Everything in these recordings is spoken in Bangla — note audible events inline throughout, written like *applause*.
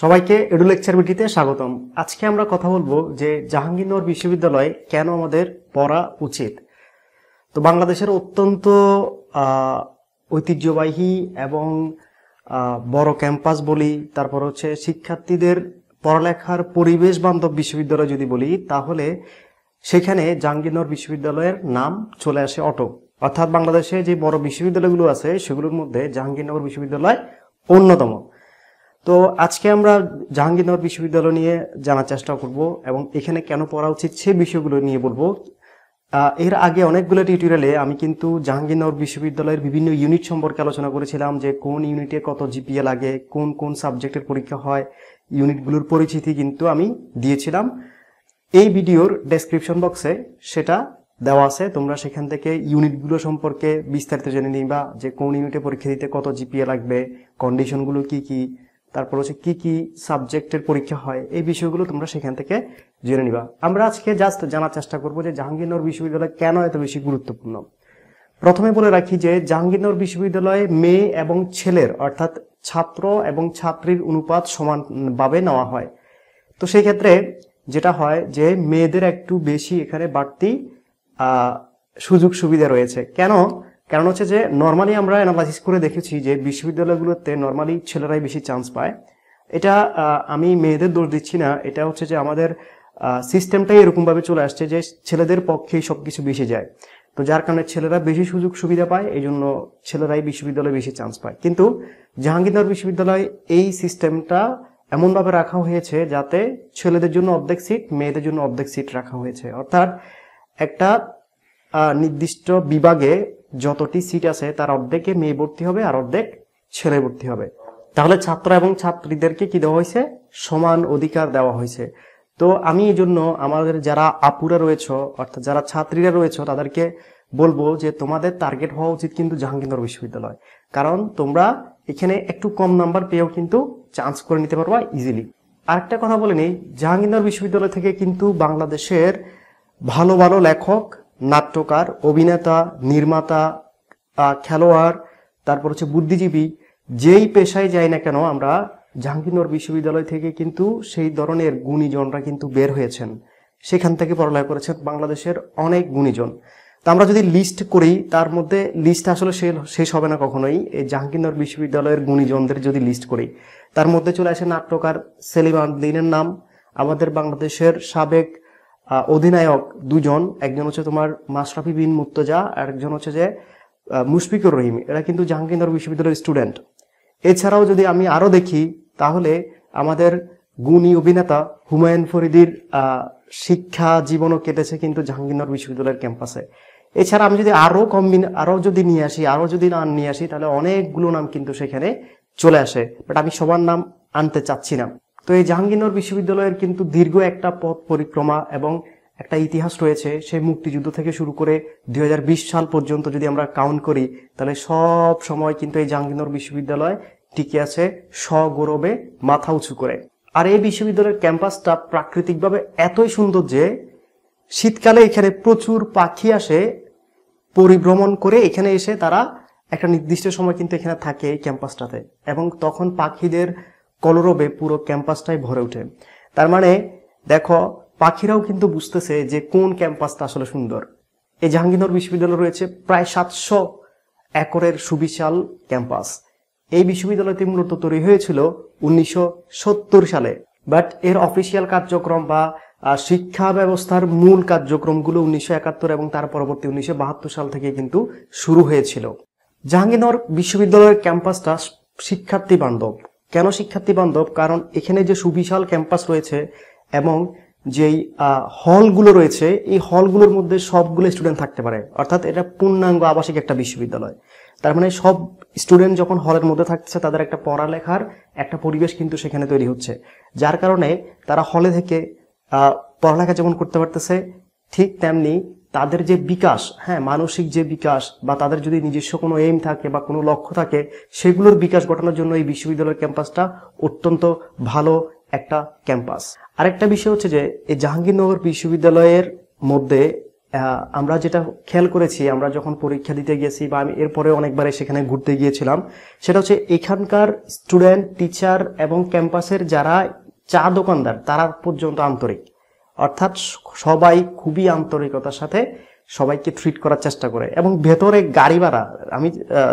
সবাইকে এডু লেকচার মিটিতে স্বাগতম আজকে আমরা কথা বলবো যে জাহাঙ্গীরনগর বিশ্ববিদ্যালয়ে কেন আমাদের পড়া উচিত তো বাংলাদেশের অত্যন্ত ঐতিহ্যবাহী এবং বড় ক্যাম্পাস বলি তারপর হচ্ছে শিক্ষার্থীদের পড়ালেখার পরিবেশ বান্ধব বিশ্ববিদ্যালয় যদি বলি তাহলে সেখানে জাহাঙ্গীরনগর বিশ্ববিদ্যালয়ের নাম চলে আসে অটো অর্থাৎ বাংলাদেশে যে বড় বিশ্ববিদ্যালয়গুলো আছে সেগুলোর মধ্যে জাহাঙ্গীরনগর বিশ্ববিদ্যালয় অন্যতম তো আজকে আমরা জাহাঙ্গীরনগর বিশ্ববিদ্যালয় নিয়ে জানার চেষ্টা করব এবং এখানে কেন পড়া উচিত সে বিষয়গুলো নিয়ে বলবো এর আগে অনেকগুলো টিউটোরিয়ালে আমি কিন্তু জাহাঙ্গীরনগর বিশ্ববিদ্যালয়ের বিভিন্ন ইউনিট সম্পর্কে আলোচনা করেছিলাম যে কোন ইউনিটে কত জিপিএ লাগে কোন কোন সাবজেক্টের পরীক্ষা হয় ইউনিটগুলোর পরিচিতি কিন্তু আমি দিয়েছিলাম এই ভিডিওর ডেসক্রিপশন বক্সে সেটা দেওয়া আছে তোমরা সেখান থেকে ইউনিটগুলো সম্পর্কে বিস্তারিত জেনে নিবা যে কোন ইউনিটে পরীক্ষা দিতে কত জিপিএ লাগবে কন্ডিশনগুলো কি কী তারপর হচ্ছে কি কি সাবজেক্টের পরীক্ষা হয় এই বিষয়গুলো তোমরা সেখান থেকে জেনে নিবা আমরা আজকে জাস্ট জানার চেষ্টা করব যে জাহাঙ্গীরনগর বিশ্ববিদ্যালয় কেন এত বেশি গুরুত্বপূর্ণ প্রথমে বলে রাখি যে জাহাঙ্গীরনগর বিশ্ববিদ্যালয়ে মেয়ে এবং ছেলের অর্থাৎ ছাত্র এবং ছাত্রীর অনুপাত সমানভাবে নেওয়া হয় তো সেই ক্ষেত্রে যেটা হয় যে মেয়েদের একটু বেশি এখানে বাড়তি সুযোগ সুবিধা রয়েছে কেন কারণ হচ্ছে যে নর্মালি আমরা অ্যানালাইসিস করে দেখেছি যে বিশ্ববিদ্যালয়গুলোতে নর্মালি ছেলেরাই বেশি চান্স পায় এটা আমি মেয়েদের দোষ দিচ্ছি না এটা হচ্ছে যে আমাদের সিস্টেমটাই এরকমভাবে চলে আসছে যে ছেলেদের পক্ষেই সব কিছু বেশি যায় তো যার কারণে ছেলেরা বেশি সুযোগ সুবিধা পায় এই জন্য ছেলেরাই বিশ্ববিদ্যালয়ে বেশি চান্স পায় কিন্তু জাহাঙ্গীরনগর বিশ্ববিদ্যালয়ে এই সিস্টেমটা এমনভাবে রাখা হয়েছে যাতে ছেলেদের জন্য অর্ধেক সিট মেয়েদের জন্য অর্ধেক সিট রাখা হয়েছে অর্থাৎ একটা নির্দিষ্ট বিভাগে যতটি সিট আছে তার অর্ধেকে মেয়ে ভর্তি হবে আর অর্ধেক ছেলে ভর্তি হবে তাহলে ছাত্র এবং ছাত্রীদেরকে কি দেওয়া হয়েছে সমান অধিকার দেওয়া হয়েছে তো আমি এই জন্য আমাদের যারা আপুরা রয়েছ অর্থাৎ যারা ছাত্রীরা রয়েছ তাদেরকে বলবো যে তোমাদের টার্গেট হওয়া উচিত কিন্তু জাহাঙ্গীরনগর বিশ্ববিদ্যালয় কারণ তোমরা এখানে একটু কম নাম্বার পেয়েও কিন্তু চান্স করে নিতে পারবা ইজিলি আরেকটা কথা বলে নিই জাহাঙ্গীরনগর বিশ্ববিদ্যালয় থেকে কিন্তু বাংলাদেশের ভালো ভালো লেখক নাট্যকার অভিনেতা নির্মাতা খেলোয়াড় তারপর হচ্ছে বুদ্ধিজীবী যেই পেশায় যাই না কেন আমরা জাহাঙ্গীরনগর বিশ্ববিদ্যালয় থেকে কিন্তু সেই ধরনের গুণীজনরা কিন্তু বের হয়েছেন সেখান থেকে পড়ালেখা করেছেন বাংলাদেশের অনেক গুণীজন তা আমরা যদি লিস্ট করি তার মধ্যে লিস্ট আসলে শেষ হবে না কখনোই এই জাহাঙ্গীরনগর বিশ্ববিদ্যালয়ের গুণীজনদের যদি লিস্ট করি তার মধ্যে চলে আসে নাট্যকার সেলিম আলদিনের নাম আমাদের বাংলাদেশের সাবেক অধিনায়ক দুজন একজন হচ্ছে তোমার মাশরাফি বিন মুর্তজা আর একজন হচ্ছে যে মুশফিকুর রহিম এরা কিন্তু জাহাঙ্গীরনগর বিশ্ববিদ্যালয়ের স্টুডেন্ট এছাড়াও যদি আমি আরও দেখি তাহলে আমাদের গুণী অভিনেতা হুমায়ুন ফরিদির শিক্ষা জীবনও কেটেছে কিন্তু জাহাঙ্গীরনগর বিশ্ববিদ্যালয়ের ক্যাম্পাসে এছাড়া আমি যদি আরও কম্বিন আরও যদি নিয়ে আসি আরও যদি নাম নিয়ে আসি তাহলে অনেকগুলো নাম কিন্তু সেখানে চলে আসে বাট আমি সবার নাম আনতে চাচ্ছি না তো এই জাহাঙ্গীরনগর বিশ্ববিদ্যালয়ের কিন্তু দীর্ঘ একটা পথ পরিক্রমা এবং একটা ইতিহাস রয়েছে সেই মুক্তিযুদ্ধ থেকে শুরু করে দুই সাল পর্যন্ত যদি আমরা কাউন্ট করি তাহলে সব সময় কিন্তু এই জাহাঙ্গীরনগর বিশ্ববিদ্যালয় টিকে আছে স্বগৌরবে মাথা উঁচু করে আর এই বিশ্ববিদ্যালয়ের ক্যাম্পাসটা প্রাকৃতিকভাবে এতই সুন্দর যে শীতকালে এখানে প্রচুর পাখি আসে পরিভ্রমণ করে এখানে এসে তারা একটা নির্দিষ্ট সময় কিন্তু এখানে থাকে এই ক্যাম্পাসটাতে এবং তখন পাখিদের কলরবে পুরো ক্যাম্পাসটাই ভরে ওঠে তার মানে দেখো পাখিরাও কিন্তু বুঝতেছে যে কোন ক্যাম্পাসটা আসলে সুন্দর এই জাহাঙ্গীরনগর বিশ্ববিদ্যালয় রয়েছে প্রায় সাতশো একরের সুবিশাল ক্যাম্পাস এই বিশ্ববিদ্যালয়টি মূলত তৈরি হয়েছিল উনিশশো সালে বাট এর অফিসিয়াল কার্যক্রম বা শিক্ষা ব্যবস্থার মূল কার্যক্রমগুলো উনিশশো একাত্তর এবং তার পরবর্তী উনিশশো বাহাত্তর সাল থেকে কিন্তু শুরু হয়েছিল জাহাঙ্গীরনগর বিশ্ববিদ্যালয়ের ক্যাম্পাসটা শিক্ষার্থী বান্ধব কেন শিক্ষার্থী বান্ধব কারণ এখানে যে সুবিশাল ক্যাম্পাস রয়েছে এবং যেই হলগুলো রয়েছে এই হলগুলোর মধ্যে সবগুলো স্টুডেন্ট থাকতে পারে অর্থাৎ এটা পূর্ণাঙ্গ আবাসিক একটা বিশ্ববিদ্যালয় তার মানে সব স্টুডেন্ট যখন হলের মধ্যে থাকছে তাদের একটা পড়ালেখার একটা পরিবেশ কিন্তু সেখানে তৈরি হচ্ছে যার কারণে তারা হলে থেকে পড়ালেখা যেমন করতে পারতেছে ঠিক তেমনি তাদের যে বিকাশ হ্যাঁ মানসিক যে বিকাশ বা তাদের যদি নিজস্ব কোনো এইম থাকে বা কোনো লক্ষ্য থাকে সেগুলোর বিকাশ ঘটানোর জন্য এই বিশ্ববিদ্যালয়ের ক্যাম্পাসটা অত্যন্ত ভালো একটা ক্যাম্পাস আরেকটা বিষয় হচ্ছে যে এই জাহাঙ্গীরনগর বিশ্ববিদ্যালয়ের মধ্যে আমরা যেটা খেয়াল করেছি আমরা যখন পরীক্ষা দিতে গিয়েছি বা আমি এরপরে অনেকবারে সেখানে ঘুরতে গিয়েছিলাম সেটা হচ্ছে এখানকার স্টুডেন্ট টিচার এবং ক্যাম্পাসের যারা চা দোকানদার তারা পর্যন্ত আন্তরিক অর্থাৎ সবাই খুবই আন্তরিকতার সাথে সবাইকে ট্রিট করার চেষ্টা করে এবং ভেতরে গাড়ি ভাড়া আমি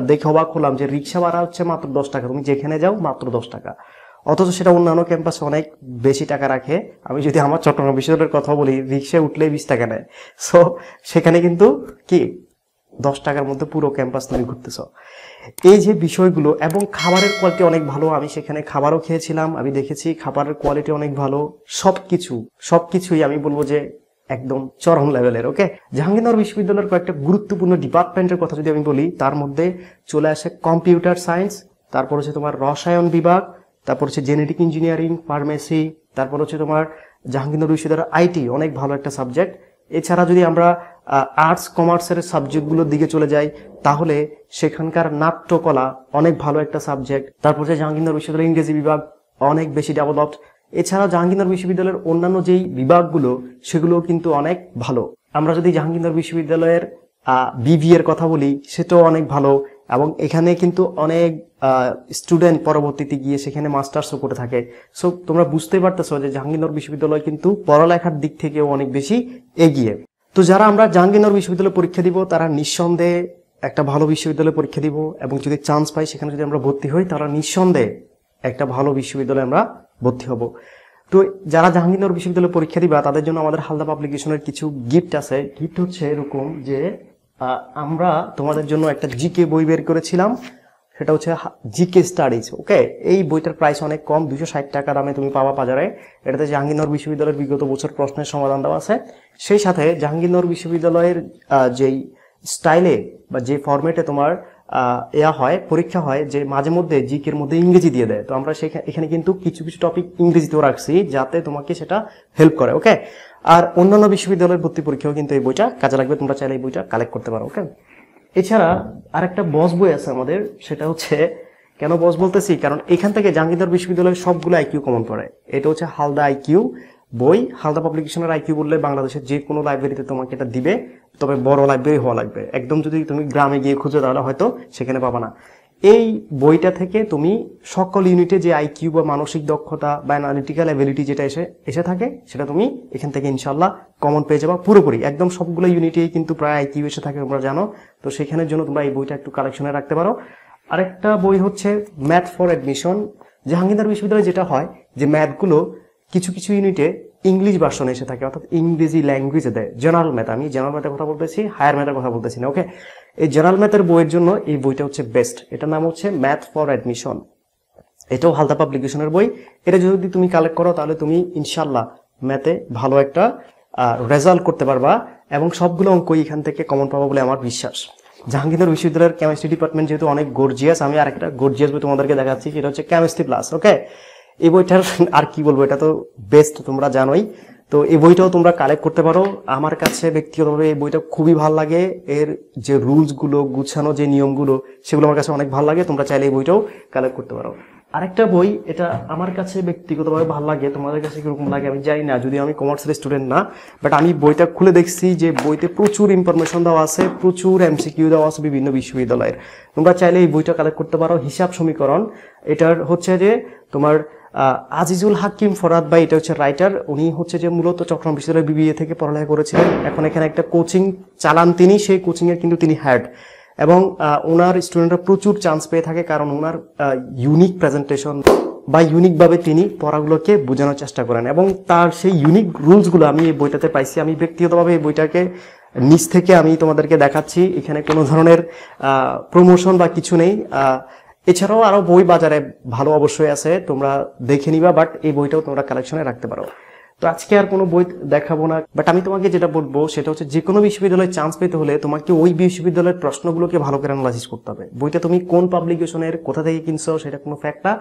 দেখে অবাক হলাম যে রিক্সা ভাড়া হচ্ছে মাত্র দশ টাকা তুমি যেখানে যাও মাত্র দশ টাকা অথচ সেটা অন্যান্য ক্যাম্পাসে অনেক বেশি টাকা রাখে আমি যদি আমার চট্টগ্রাম বিশ্ববিদ্যালয়ের কথা বলি রিক্সায় উঠলে বিশ টাকা নেয় সো সেখানে কিন্তু কি দশ টাকার মধ্যে পুরো ক্যাম্পাস তুমি ঘুরতেছ এই যে বিষয়গুলো এবং খাবারের কোয়ালিটি অনেক ভালো আমি সেখানে খাবারও খেয়েছিলাম আমি দেখেছি খাবারের কোয়ালিটি অনেক ভালো সব কিছু সব কিছুই আমি বলবো যে একদম চরম লেভেলের ওকে জাহাঙ্গীরনগর বিশ্ববিদ্যালয়ের কয়েকটা গুরুত্বপূর্ণ ডিপার্টমেন্টের কথা যদি আমি বলি তার মধ্যে চলে আসে কম্পিউটার সায়েন্স তারপর হচ্ছে তোমার রসায়ন বিভাগ তারপর হচ্ছে জেনেটিক ইঞ্জিনিয়ারিং ফার্মেসি তারপর হচ্ছে তোমার জাহাঙ্গীরনগর বিশ্ববিদ্যালয়ের আইটি অনেক ভালো একটা সাবজেক্ট এছাড়া যদি আমরা আর্টস কমার্সের সাবজেক্টগুলোর দিকে চলে যায় তাহলে সেখানকার নাট্যকলা অনেক ভালো একটা সাবজেক্ট তারপর যে জাহাঙ্গীরনগর বিশ্ববিদ্যালয়ের ইংরেজি বিভাগ অনেক বেশি ডেভেলপড এছাড়া জাহাঙ্গীরনগর বিশ্ববিদ্যালয়ের অন্যান্য যেই বিভাগগুলো সেগুলো কিন্তু অনেক ভালো আমরা যদি জাহাঙ্গীরনগর বিশ্ববিদ্যালয়ের বিভি এর কথা বলি সেটাও অনেক ভালো এবং এখানে কিন্তু অনেক স্টুডেন্ট পরবর্তীতে গিয়ে সেখানে মাস্টার্সও করে থাকে সো তোমরা বুঝতে পারতেছো যে জাহাঙ্গীরনগর বিশ্ববিদ্যালয় কিন্তু পড়ালেখার দিক থেকেও অনেক বেশি এগিয়ে তো যারা আমরা জাহাঙ্গীরনগর বিশ্ববিদ্যালয়ে পরীক্ষা দিব তারা নিঃসন্দেহে একটা ভালো বিশ্ববিদ্যালয়ে পরীক্ষা দিব এবং যদি চান্স পাই সেখানে যদি আমরা ভর্তি হই তারা নিঃসন্দেহে একটা ভালো বিশ্ববিদ্যালয়ে আমরা ভর্তি হব তো যারা জাহাঙ্গীরনগর বিশ্ববিদ্যালয়ে পরীক্ষা দিবা তাদের জন্য আমাদের হালদা পাবলিকেশনের কিছু গিফট আছে গিফট হচ্ছে এরকম যে আমরা তোমাদের জন্য একটা জিকে বই বের করেছিলাম সেটা হচ্ছে জিকে স্টাডিজ ওকে এই বইটার প্রাইস অনেক কম দুশো ষাট টাকা দামে তুমি পাবা বাজারে এটাতে জাহাঙ্গীরনগর বিশ্ববিদ্যালয়ের বিগত বছর প্রশ্নের সমাধান দেওয়া আছে সেই সাথে জাহাঙ্গীরনগর বিশ্ববিদ্যালয়ের যেই স্টাইলে বা যে ফর্মেটে তোমার এয়া হয় পরীক্ষা হয় যে মাঝে মধ্যে জিকের মধ্যে ইংরেজি দিয়ে দেয় তো আমরা সেখানে এখানে কিন্তু কিছু কিছু টপিক ইংরেজিতেও রাখছি যাতে তোমাকে সেটা হেল্প করে ওকে আর অন্যান্য বিশ্ববিদ্যালয়ের ভর্তি পরীক্ষাও কিন্তু এই বইটা কাজে লাগবে তোমরা চাইলে এই বইটা কালেক্ট করতে পারো ওকে এছাড়া আর একটা বস বই আছে আমাদের সেটা হচ্ছে কেন বস বলতেছি কারণ এখান থেকে জাহাঙ্গীরদার বিশ্ববিদ্যালয়ের সবগুলো আইকিউ কমন পড়ে এটা হচ্ছে হালদা আইকিউ বই হালদা পাবলিকেশনের আইকিউ বললে বাংলাদেশের যে কোনো লাইব্রেরিতে তোমাকে এটা দিবে তবে বড় লাইব্রেরি হওয়া লাগবে একদম যদি তুমি গ্রামে গিয়ে খুঁজো তাহলে হয়তো সেখানে পাবা না এই বইটা থেকে তুমি সকল ইউনিটে যে আইকিউ বা মানসিক দক্ষতা বা অ্যানালিটিক্যাল অ্যাবিলিটি যেটা এসে এসে থাকে সেটা তুমি এখান থেকে ইনশাল্লাহ কমন পেয়ে যাবা পুরোপুরি একদম সবগুলো ইউনিটেই কিন্তু প্রায় আইকিউ এসে থাকে তোমরা জানো তো সেখানের জন্য তোমরা এই বইটা একটু কালেকশনে রাখতে পারো আরেকটা বই হচ্ছে ম্যাথ ফর অ্যাডমিশন জাহাঙ্গীরদার বিশ্ববিদ্যালয়ে যেটা হয় যে ম্যাথগুলো কিছু কিছু ইউনিটে ইংলিশ ভার্সন এসে থাকে অর্থাৎ ইংরেজি ল্যাঙ্গুয়েজে দেয় জেনারেল ম্যাথ আমি জেনারেল ম্যাথের কথা বলতেছি হায়ার ম্যাথের কথা বলতেছি না ওকে এই জেনারেল ম্যাথের বইয়ের জন্য এই বইটা হচ্ছে বেস্ট এটার নাম হচ্ছে ম্যাথ ফর অ্যাডমিশন এটাও হালদা পাবলিকেশনের বই এটা যদি তুমি কালেক্ট করো তাহলে তুমি ইনশাল্লাহ ম্যাথে ভালো একটা রেজাল্ট করতে পারবা এবং সবগুলো অঙ্কই এখান থেকে কমন পাবো বলে আমার বিশ্বাস জাহাঙ্গীরনগর বিশ্ববিদ্যালয়ের কেমিস্ট্রি ডিপার্টমেন্ট যেহেতু অনেক গর্জিয়াস আমি আর একটা গর্জিয়াস বই তোমাদেরকে দেখাচ্ছি সেটা হচ্ছে কেমিস্ট্রি প্লাস ওকে এই বইটার আর কি বলবো এটা তো বেস্ট তোমরা জানোই তো এই বইটাও তোমরা কালেক্ট করতে পারো আমার কাছে ব্যক্তিগতভাবে এই বইটা খুবই ভাল লাগে এর যে রুলসগুলো গুছানো যে নিয়মগুলো সেগুলো আমার কাছে অনেক ভাল লাগে তোমরা চাইলে এই বইটাও কালেক্ট করতে পারো আরেকটা বই এটা আমার কাছে ব্যক্তিগতভাবে ভাল লাগে তোমাদের কাছে কীরকম লাগে আমি জানি না যদিও আমি কমার্সের স্টুডেন্ট না বাট আমি বইটা খুলে দেখছি যে বইতে প্রচুর ইনফরমেশন দেওয়া আছে প্রচুর এমসিকিউ দেওয়া আছে বিভিন্ন বিশ্ববিদ্যালয়ের তোমরা চাইলে এই বইটা কালেক্ট করতে পারো হিসাব সমীকরণ এটার হচ্ছে যে তোমার আজিজুল হাকিম ফরাদ ভাই এটা হচ্ছে রাইটার উনি হচ্ছে যে মূলত চক্রম বিশ্ববিদ্যালয় বিবিএ থেকে পড়ালেখা করেছিলেন এখন এখানে একটা কোচিং চালান তিনি সেই কোচিংয়ে কিন্তু তিনি হ্যাড এবং ওনার স্টুডেন্টরা প্রচুর চান্স পেয়ে থাকে কারণ ওনার ইউনিক প্রেজেন্টেশন বা ইউনিকভাবে তিনি পড়াগুলোকে বোঝানোর চেষ্টা করেন এবং তার সেই ইউনিক রুলসগুলো আমি এই বইটাতে পাইছি আমি ব্যক্তিগতভাবে এই বইটাকে নিচ থেকে আমি তোমাদেরকে দেখাচ্ছি এখানে কোনো ধরনের প্রমোশন বা কিছু নেই এছাড়াও আরও বই বাজারে ভালো অবশ্যই আছে তোমরা দেখে নিবা বাট এই বইটাও তোমরা কালেকশনে রাখতে পারো তো আজকে আর কোনো বই দেখাবো না বাট আমি তোমাকে যেটা বলবো সেটা হচ্ছে যে কোনো বিশ্ববিদ্যালয়ে চান্স পেতে হলে তোমাকে ওই বিশ্ববিদ্যালয়ের প্রশ্নগুলোকে ভালো করে অ্যানালাইসিস করতে হবে বইটা তুমি কোন পাবলিকেশনের কোথা থেকে কিনছো সেটা কোনো ফ্যাক্ট না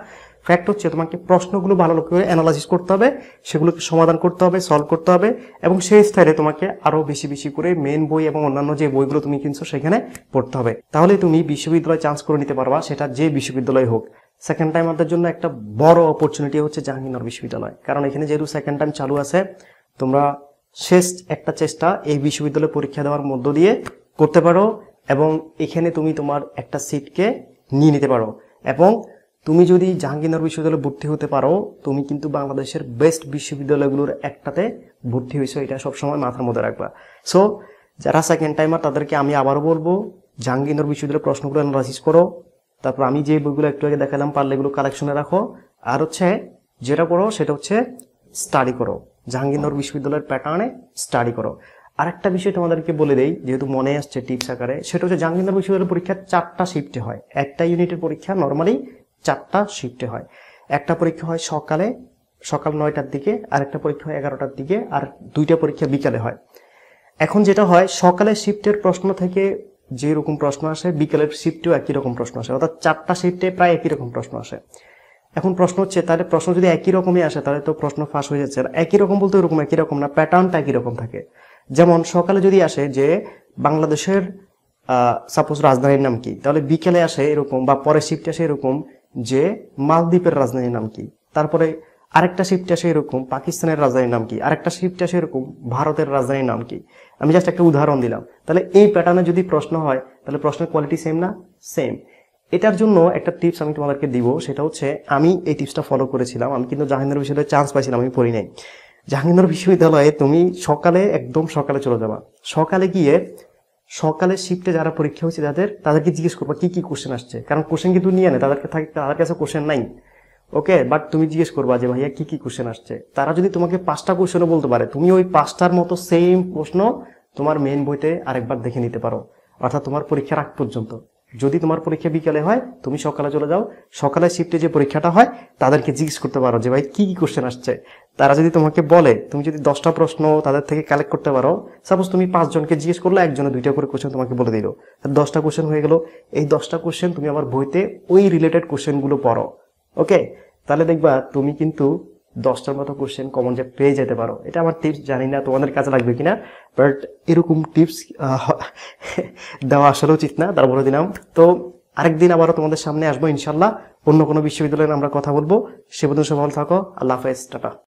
ফ্যাক্ট হচ্ছে তোমাকে প্রশ্নগুলো ভালো করে অ্যানালাইসিস করতে হবে সেগুলোকে সমাধান করতে হবে সলভ করতে হবে এবং সেই স্থায়ী তোমাকে আরও বেশি বেশি করে মেন বই এবং অন্যান্য যে বইগুলো তুমি কিনছো সেখানে পড়তে হবে তাহলে তুমি বিশ্ববিদ্যালয়ে চান্স করে নিতে পারবা সেটা যে বিশ্ববিদ্যালয় হোক সেকেন্ড টাইম আমাদের জন্য একটা বড় অপরচুনিটি হচ্ছে জাহাঙ্গীরনগর বিশ্ববিদ্যালয় কারণ এখানে যেহেতু সেকেন্ড টাইম চালু আছে তোমরা শেষ একটা চেষ্টা এই বিশ্ববিদ্যালয়ে পরীক্ষা দেওয়ার মধ্য দিয়ে করতে পারো এবং এখানে তুমি তোমার একটা সিটকে নিয়ে নিতে পারো এবং তুমি যদি জাহাঙ্গীরনগর বিশ্ববিদ্যালয়ে ভর্তি হতে পারো তুমি কিন্তু বাংলাদেশের বেস্ট বিশ্ববিদ্যালয়গুলোর একটাতে ভর্তি হয়েছো এটা সবসময় মাথার মধ্যে রাখবা সো যারা সেকেন্ড টাইমার তাদেরকে আমি আবারও বলবো জাহাঙ্গীরনগর বিশ্ববিদ্যালয়ের প্রশ্নগুলো অ্যানালাইসিস করো তারপর আমি যে বইগুলো একটু আগে দেখালাম পারলে এগুলো কালেকশনে রাখো আর হচ্ছে যেটা করো সেটা হচ্ছে স্টাডি করো জাহাঙ্গীরনগর বিশ্ববিদ্যালয়ের প্যাটার্নে স্টাডি করো আর একটা বিষয় তোমাদেরকে বলে দেই যেহেতু মনে আসছে টিপস আকারে সেটা হচ্ছে জাহাঙ্গীরনগর বিশ্ববিদ্যালয়ের পরীক্ষা চারটা শিফটে হয় একটা ইউনিটের পরীক্ষা নর্মালি চারটা শিফটে হয় একটা পরীক্ষা হয় সকালে সকাল নয়টার দিকে আর একটা পরীক্ষা হয় এগারোটার দিকে আর দুইটা পরীক্ষা বিকালে হয় এখন যেটা হয় সকালে শিফটের প্রশ্ন থেকে যে রকম প্রশ্ন আসে বিকেলের শিফটেও একই রকম প্রশ্ন আসে অর্থাৎ চারটা শিফটে প্রায় একই রকম প্রশ্ন আসে এখন প্রশ্ন হচ্ছে তাহলে প্রশ্ন যদি একই রকমই আসে তাহলে তো প্রশ্ন ফাঁস হয়ে যাচ্ছে একই রকম বলতে ওরকম একই রকম না প্যাটার্নটা একই রকম থাকে যেমন সকালে যদি আসে যে বাংলাদেশের সাপোজ রাজধানীর নাম কি তাহলে বিকেলে আসে এরকম বা পরের শিফটে আসে এরকম যে মালদ্বীপের রাজধানীর নাম কি তারপরে আরেকটা শিফটে আসে এরকম পাকিস্তানের রাজধানীর নাম কি আরেকটা শিফটে আসে এরকম ভারতের রাজধানীর নাম কি আমি জাস্ট একটা উদাহরণ দিলাম তাহলে এই প্যাটার্নে যদি প্রশ্ন হয় তাহলে প্রশ্নের কোয়ালিটি সেম না সেম এটার জন্য একটা টিপস আমি তোমাদেরকে দিব সেটা হচ্ছে আমি এই টিপসটা ফলো করেছিলাম আমি কিন্তু জাহাঙ্গীর বিশ্ববিদ্যালয়ে চান্স পাইছিলাম আমি পড়ি নাই জাহাঙ্গীর বিশ্ববিদ্যালয়ে তুমি সকালে একদম সকালে চলে যাবা সকালে গিয়ে সকালে শিফটে যারা পরীক্ষা হয়েছে যাদের তাদেরকে জিজ্ঞেস করবা কি কি কোশ্চেন আসছে কারণ কোশ্চেন কিন্তু নিয়ে নেয় তাদেরকে থাকে তাদের কাছে কোশ্চেন নাই ওকে বাট তুমি জিজ্ঞেস করবা যে ভাইয়া কি কি কোশ্চেন আসছে তারা যদি তোমাকে পাঁচটা কোশ্চেনও বলতে পারে তুমি ওই পাঁচটার মতো সেম প্রশ্ন তোমার মেন বইতে আরেকবার দেখে নিতে পারো অর্থাৎ তোমার পরীক্ষার আগ পর্যন্ত যদি তোমার পরীক্ষা বিকালে হয় তুমি সকালে চলে যাও সকালে শিফটে যে পরীক্ষাটা হয় তাদেরকে জিজ্ঞেস করতে পারো যে ভাই কি কি কোশ্চেন আসছে তারা যদি তোমাকে বলে তুমি যদি দশটা প্রশ্ন তাদের থেকে কালেক্ট করতে পারো সাপোজ তুমি পাঁচজনকে জিজ্ঞেস করলে একজনে দুইটা করে কোশ্চেন তোমাকে বলে দিল দশটা কোশ্চেন হয়ে গেল এই দশটা কোশ্চেন তুমি আমার বইতে ওই রিলেটেড কোশ্চেনগুলো পড়ো ওকে তাহলে দেখবা তুমি কিন্তু দশটার মতো কোশ্চেন কমন যে পেয়ে যেতে পারো এটা আমার টিপস জানি না তোমাদের কাজে লাগবে কিনা বাট এরকম টিপস *laughs* দেওয়া আসলে উচিত না বলে দিলাম তো আরেকদিন আবারও তোমাদের সামনে আসবো ইনশাল্লাহ অন্য কোনো বিশ্ববিদ্যালয়ে আমরা কথা বলবো সে পর্যন্ত সবাই ভালো থাকো আল্লাহ হাফেজ টাটা